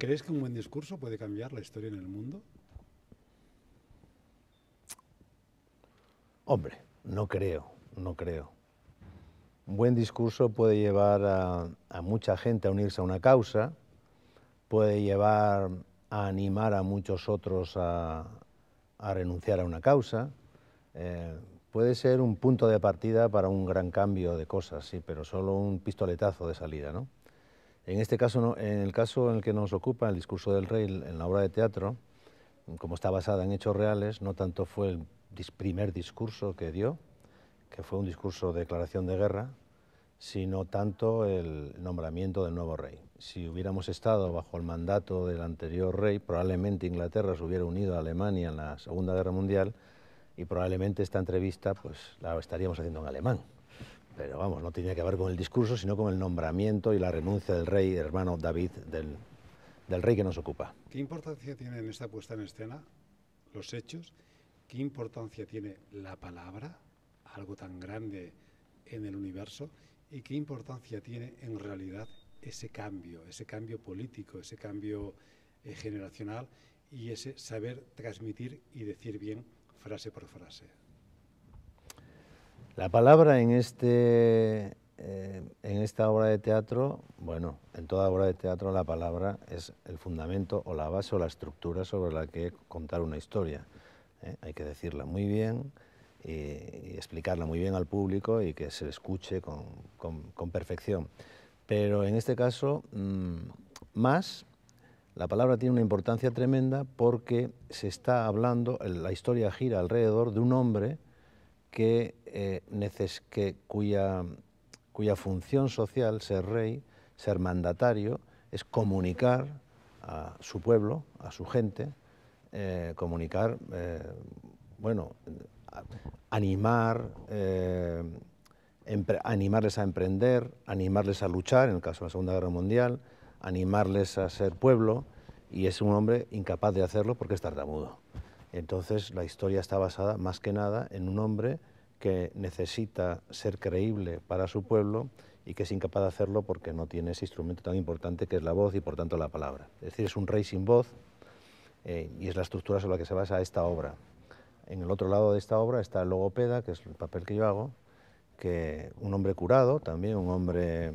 ¿Crees que un buen discurso puede cambiar la historia en el mundo? Hombre, no creo, no creo. Un buen discurso puede llevar a, mucha gente a unirse a una causa, puede llevar a animar a muchos otros a, renunciar a una causa, eh, puede ser un punto de partida para un gran cambio de cosas, sí, pero solo un pistoletazo de salida, ¿no? En este caso, en el caso en el que nos ocupa el discurso del rey, en la obra de teatro, como está basada en hechos reales, no tanto fue el primer discurso que dio, que fue un discurso de declaración de guerra, sino tanto el nombramiento del nuevo rey. Si hubiéramos estado bajo el mandato del anterior rey, probablemente Inglaterra se hubiera unido a Alemania en la Segunda Guerra Mundial y probablemente esta entrevista pues, la estaríamos haciendo en alemán pero vamos, no tiene que ver con el discurso, sino con el nombramiento y la renuncia del rey, hermano David, del, rey que nos ocupa. ¿Qué importancia tiene en esta puesta en escena los hechos? ¿Qué importancia tiene la palabra, algo tan grande en el universo? ¿Y qué importancia tiene en realidad ese cambio, ese cambio político, ese cambio eh, generacional y ese saber transmitir y decir bien frase por frase? La palabra en, este, eh, en esta obra de teatro, bueno, en toda obra de teatro la palabra es el fundamento o la base o la estructura sobre la que contar una historia. ¿eh? Hay que decirla muy bien y, explicarla muy bien al público y que se escuche con, perfección. Pero en este caso, mm, más, la palabra tiene una importancia tremenda porque se está hablando, la historia gira alrededor de un hombre, que, eh, cuya, función social, ser rey, ser mandatario, es comunicar a su pueblo, a su gente, eh, comunicar, eh, bueno, animar, animarles a emprender, animarles a luchar, en el caso de la Segunda Guerra Mundial, animarles a ser pueblo, y es un hombre incapaz de hacerlo porque es tartamudo. Entonces la historia está basada más que nada en un hombre que necesita ser creíble para su pueblo y que es incapaz de hacerlo porque no tiene ese instrumento tan importante que es la voz y por tanto la palabra. Es decir, es un rey sin voz eh, y es la estructura sobre la que se basa esta obra. En el otro lado de esta obra está el logopeda, que es el papel que yo hago, que un hombre curado, también un hombre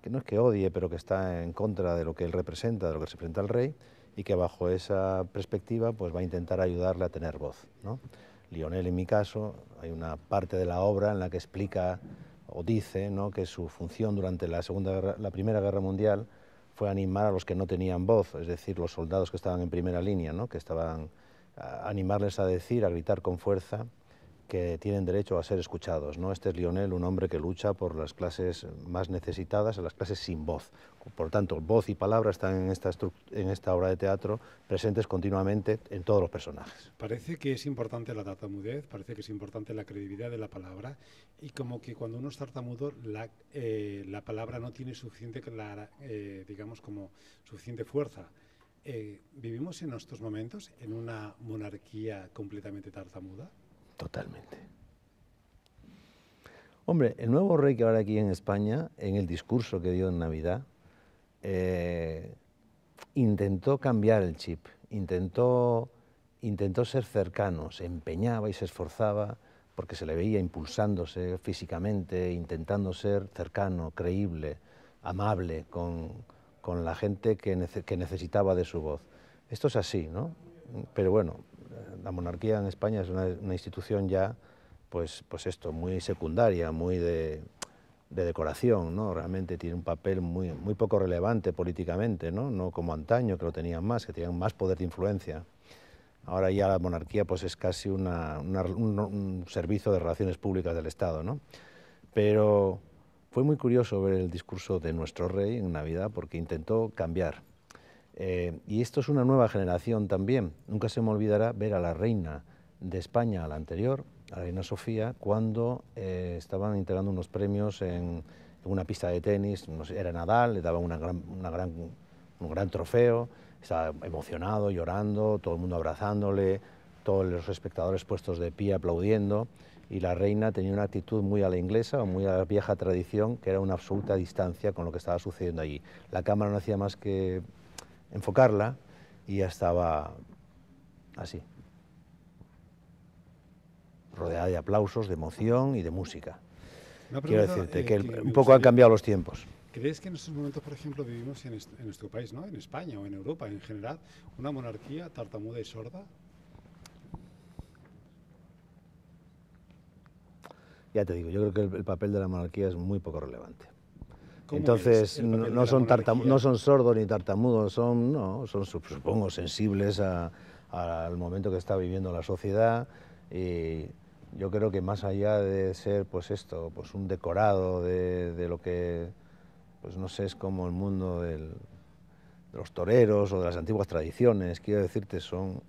que no es que odie, pero que está en contra de lo que él representa, de lo que representa el rey, y que bajo esa perspectiva pues va a intentar ayudarle a tener voz. ¿no? Lionel, en mi caso, hay una parte de la obra en la que explica o dice que su función durante la, segunda Primera Guerra Mundial fue animar a los que no tenían voz, es decir, los soldados que estaban en primera línea, ¿no? que estaban a animarles a decir, a gritar con fuerza que tienen derecho a ser escuchados. ¿no? Este es Lionel, un hombre que lucha por las clases más necesitadas, las clases sin voz. Por tanto, voz y palabra están en esta, en esta obra de teatro presentes continuamente en todos los personajes. Parece que es importante la tartamudez, parece que es importante la credibilidad de la palabra y como que cuando uno es tartamudo la, eh, palabra no tiene suficiente, eh, digamos, como suficiente fuerza. Eh, ¿Vivimos en estos momentos en una monarquía completamente tartamuda? totalmente. Hombre, el nuevo rey que ahora aquí en España, en el discurso que dio en Navidad, eh, intentó cambiar el chip, intentó, intentó ser cercano, se empeñaba y se esforzaba porque se le veía impulsándose físicamente, intentando ser cercano, creíble, amable con, la gente que, que, necesitaba de su voz. Esto es así, ¿no? Pero bueno, la monarquía en España es una, institución ya, pues, pues, esto, muy secundaria, muy de, decoración, ¿no? Realmente tiene un papel muy, poco relevante políticamente, ¿no? No como antaño, que lo tenían más, que tenían más poder de influencia. Ahora ya la monarquía pues es casi un, servicio de relaciones públicas del Estado, ¿no? Pero fue muy curioso ver el discurso de nuestro rey en Navidad porque intentó cambiar eh, y esto es una nueva generación también. Nunca se me olvidará ver a la reina de España, a la anterior, a la reina Sofía, cuando eh, estaban integrando unos premios en, en, una pista de tenis. No era Nadal, le daban una una gran, un gran trofeo. Estaba emocionado, llorando, todo el mundo abrazándole, todos los espectadores puestos de pie aplaudiendo. Y la reina tenía una actitud muy a la inglesa o muy a la vieja tradición, que era una absoluta distancia con lo que estaba sucediendo allí. La cámara no hacía más que enfocarla y ya estaba así, rodeada de aplausos, de emoción y de música. Quiero decirte eh, que, un poco han cambiado los tiempos. ¿Crees que en estos momentos, por ejemplo, vivimos en, nuestro país, en España o en Europa en general, una monarquía tartamuda y sorda? Ya te digo, yo creo que el papel de la monarquía es muy poco relevante. Entonces, no, son sordos ni tartamudos, son, no, son supongo, sensibles al momento que está viviendo la sociedad y yo creo que más allá de ser, pues esto, pues un decorado de, lo que, pues no sé, es como el mundo de los toreros o de las antiguas tradiciones, quiero decirte, son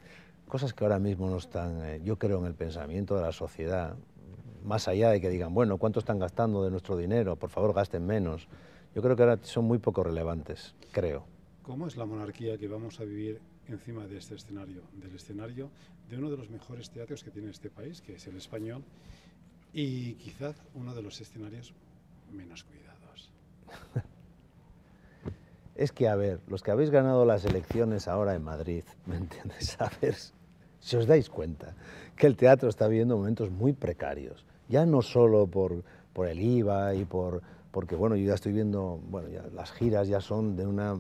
cosas que ahora mismo no están, eh, yo creo, en el pensamiento de la sociedad, más allá de que digan, bueno, ¿cuánto están gastando de nuestro dinero? Por favor, gasten menos. Yo creo que ahora son muy poco relevantes, creo. ¿Cómo es la monarquía que vamos a vivir encima de este escenario? Del escenario de uno de los mejores teatros que tiene este país, que es el español, y quizás uno de los escenarios menos cuidados. es que, a ver, los que habéis ganado las elecciones ahora en Madrid, ¿me entiendes? A ver, si os dais cuenta que el teatro está viviendo momentos muy precarios ya no solo por, por el IVA y por, porque bueno, yo ya estoy viendo, bueno, las giras ya son de una,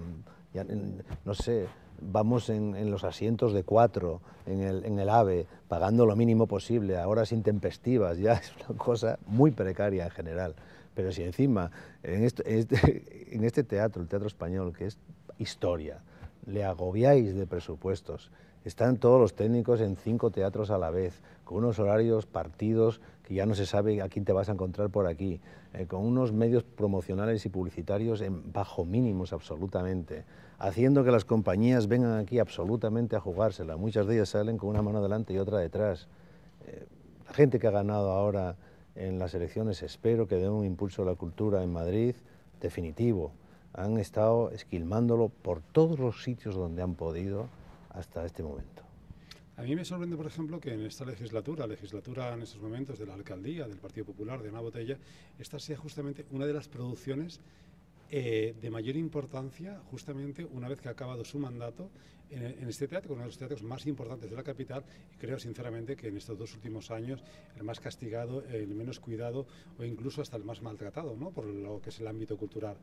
no sé, vamos en, los asientos de cuatro, en el, en el AVE, pagando lo mínimo posible, a horas intempestivas, ya es una cosa muy precaria en general. Pero si encima, en este, en este teatro, el teatro español, que es historia, le agobiáis de presupuestos, están todos los técnicos en cinco teatros a la vez, con unos horarios partidos que ya no se sabe a quién te vas a encontrar por aquí, eh, con unos medios promocionales y publicitarios en bajo mínimos absolutamente, haciendo que las compañías vengan aquí absolutamente a jugársela. Muchas de ellas salen con una mano delante y otra detrás. Eh, la gente que ha ganado ahora en las elecciones espero que dé un impulso a la cultura en Madrid definitivo. Han estado esquilmándolo por todos los sitios donde han podido hasta este momento. A mí me sorprende, por ejemplo, que en esta legislatura, legislatura en estos momentos de la alcaldía, del Partido Popular, de Ana Botella, esta sea justamente una de las producciones eh, de mayor importancia, justamente una vez que ha acabado su mandato, en, este teatro, uno de los teatros más importantes de la capital, y creo sinceramente que en estos dos últimos años el más castigado, el menos cuidado o incluso hasta el más maltratado ¿no? por lo que es el ámbito cultural.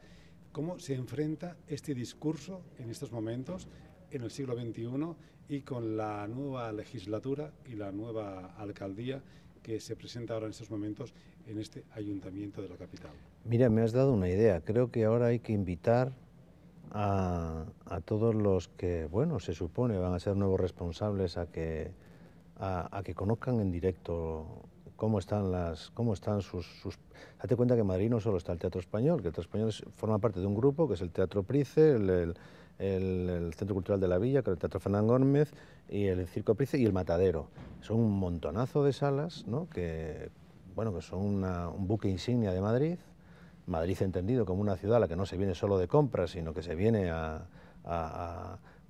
¿Cómo se enfrenta este discurso en estos momentos en el siglo XXI y con la nueva legislatura y la nueva alcaldía que se presenta ahora en estos momentos en este ayuntamiento de la capital. Mira, me has dado una idea. Creo que ahora hay que invitar a, todos los que, bueno, se supone van a ser nuevos responsables a que, a, que conozcan en directo cómo están las cómo están sus, date cuenta que en Madrid no solo está el Teatro Español, que el Teatro Español forma parte de un grupo que es el Teatro Price, el el, Centro Cultural de la Villa, con el Teatro Fernán Gómez y el Circo Price y el Matadero. Son un montonazo de salas ¿no? que, bueno, que son un buque insignia de Madrid, Madrid entendido como una ciudad a la que no se viene solo de compras, sino que se viene a,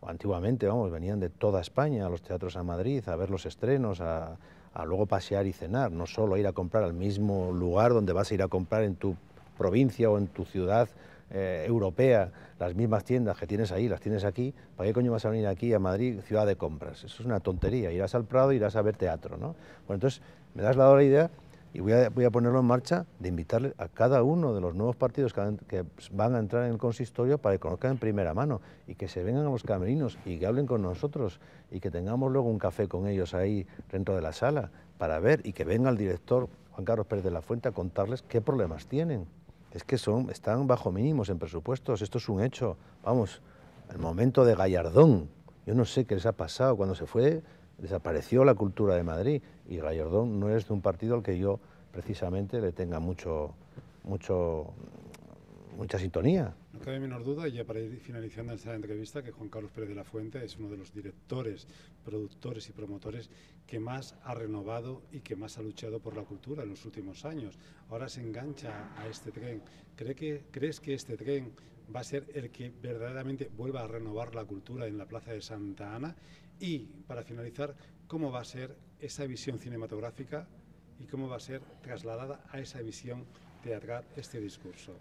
antiguamente, vamos, venían de toda España a los teatros a Madrid a ver los estrenos, a, a, luego pasear y cenar, no solo ir a comprar al mismo lugar donde vas a ir a comprar en tu provincia o en tu ciudad eh, europea, las mismas tiendas que tienes ahí, las tienes aquí, ¿para qué coño vas a venir aquí a Madrid, ciudad de compras? Eso es una tontería, irás al Prado, irás a ver teatro, ¿no? Bueno, entonces me das la idea y voy a, ponerlo en marcha de invitarle a cada uno de los nuevos partidos que, que, van a entrar en el consistorio para que conozcan en primera mano y que se vengan a los camerinos y que hablen con nosotros y que tengamos luego un café con ellos ahí dentro de la sala para ver y que venga el director Juan Carlos Pérez de la Fuente a contarles qué problemas tienen es que son, están bajo mínimos en presupuestos, esto es un hecho. Vamos, el momento de Gallardón, yo no sé qué les ha pasado, cuando se fue desapareció la cultura de Madrid y Gallardón no es de un partido al que yo precisamente le tenga mucho, mucho mucha sintonía. No cabe menor duda, y ya para ir finalizando esta entrevista, que Juan Carlos Pérez de la Fuente es uno de los directores, productores y promotores que más ha renovado y que más ha luchado por la cultura en los últimos años. Ahora se engancha a este tren. ¿Crees que este tren va a ser el que verdaderamente vuelva a renovar la cultura en la Plaza de Santa Ana? Y, para finalizar, ¿cómo va a ser esa visión cinematográfica y cómo va a ser trasladada a esa visión teatral este discurso?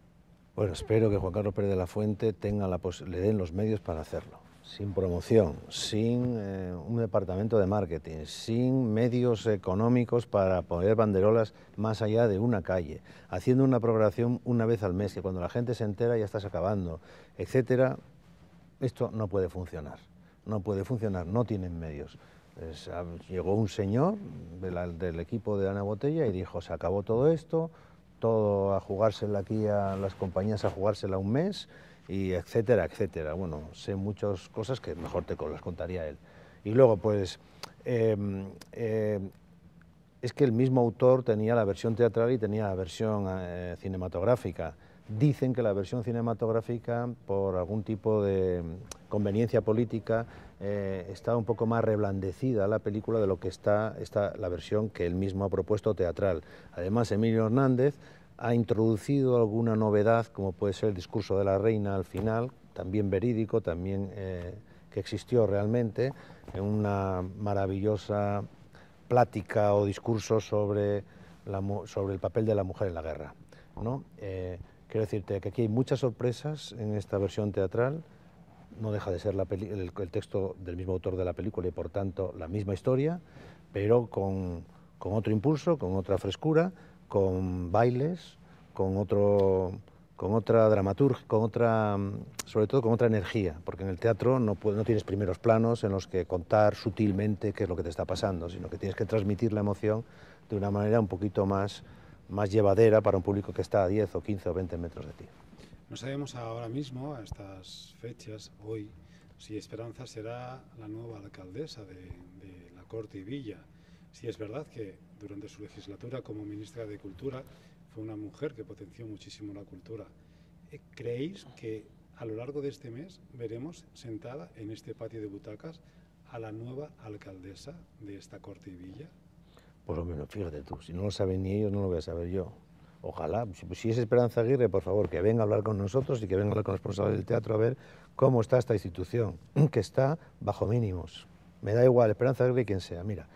Bueno, espero que Juan Carlos Pérez de la Fuente tenga la le den los medios para hacerlo. Sin promoción, sin eh, un departamento de marketing, sin medios económicos para poner banderolas más allá de una calle, haciendo una programación una vez al mes, que cuando la gente se entera ya estás acabando, etc. esto no puede funcionar. No puede funcionar, no tienen medios. Ah, llegó un señor del equipo de Ana Botella y dijo, se acabó todo esto, todo a jugársela aquí a las compañías a jugársela un mes y etcétera, etcétera. Bueno, sé muchas cosas que mejor te las contaría él. Y luego, pues, em, em, es que el mismo autor tenía la versión teatral y tenía la versión eh, cinematográfica. Dicen que la versión cinematográfica, por algún tipo de conveniencia política, eh, está un poco más reblandecida la película de lo que está, la versión que él mismo ha propuesto teatral. Además, Emilio Hernández ha introducido alguna novedad, como puede ser el discurso de la reina al final, también verídico, también eh, que existió realmente, en una maravillosa plática o discurso sobre, el papel de la mujer en la guerra. ¿no? Eh, quiero decirte que aquí hay muchas sorpresas en esta versión teatral no deja de ser el, texto del mismo autor de la película y por tanto la misma historia, pero con, con otro impulso, con otra frescura, con bailes, con otro con otra dramaturgia, con otra, sobre todo con otra energía, porque en el teatro no, no tienes primeros planos en los que contar sutilmente qué es lo que te está pasando, sino que tienes que transmitir la emoción de una manera un poquito más, más llevadera para un público que está a 10 o 15 o 20 metros de ti. No sabemos ahora mismo, a estas fechas, hoy, si Esperanza será la nueva alcaldesa de, la Corte y Villa. Si es verdad que durante su legislatura como ministra de Cultura fue una mujer que potenció muchísimo la cultura. Eh, ¿Creéis que a lo largo de este mes veremos sentada en este patio de butacas a la nueva alcaldesa de esta corte y villa? Por lo menos, fíjate tú, si no lo saben ni ellos, no lo voy a saber yo. Ojalá, si, es Esperanza Aguirre, por favor, que venga a hablar con nosotros y que venga a hablar con los responsables del teatro a ver cómo está esta institución, que está bajo mínimos. Me da igual, Esperanza Aguirre, quien sea. Mira,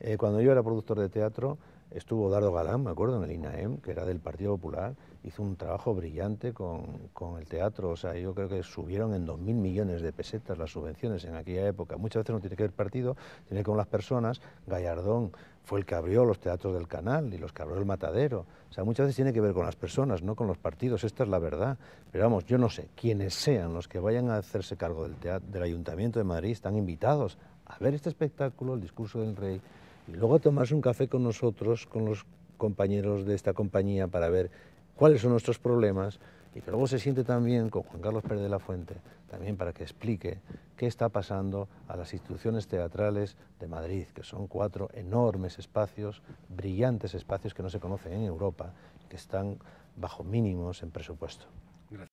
eh, cuando yo era productor de teatro, Estuvo Dardo Galán, me acuerdo, en el INAEM, que era del Partido Popular, hizo un trabajo brillante con, el teatro. O sea, yo creo que subieron en 2.000 millones de pesetas las subvenciones en aquella época. Muchas veces no tiene que ver partido, tiene que ver con las personas. Gallardón fue el que abrió los teatros del canal y los que abrió el matadero. O sea, muchas veces tiene que ver con las personas, no con los partidos. Esta es la verdad. Pero vamos, yo no sé, quienes sean los que vayan a hacerse cargo del, del Ayuntamiento de Madrid están invitados a ver este espectáculo, el discurso del rey y luego a tomarse un café con nosotros, con los compañeros de esta compañía para ver cuáles son nuestros problemas y que luego se siente también con Juan Carlos Pérez de la Fuente, también para que explique qué está pasando a las instituciones teatrales de Madrid, que son cuatro enormes espacios, brillantes espacios que no se conocen en Europa, que están bajo mínimos en presupuesto.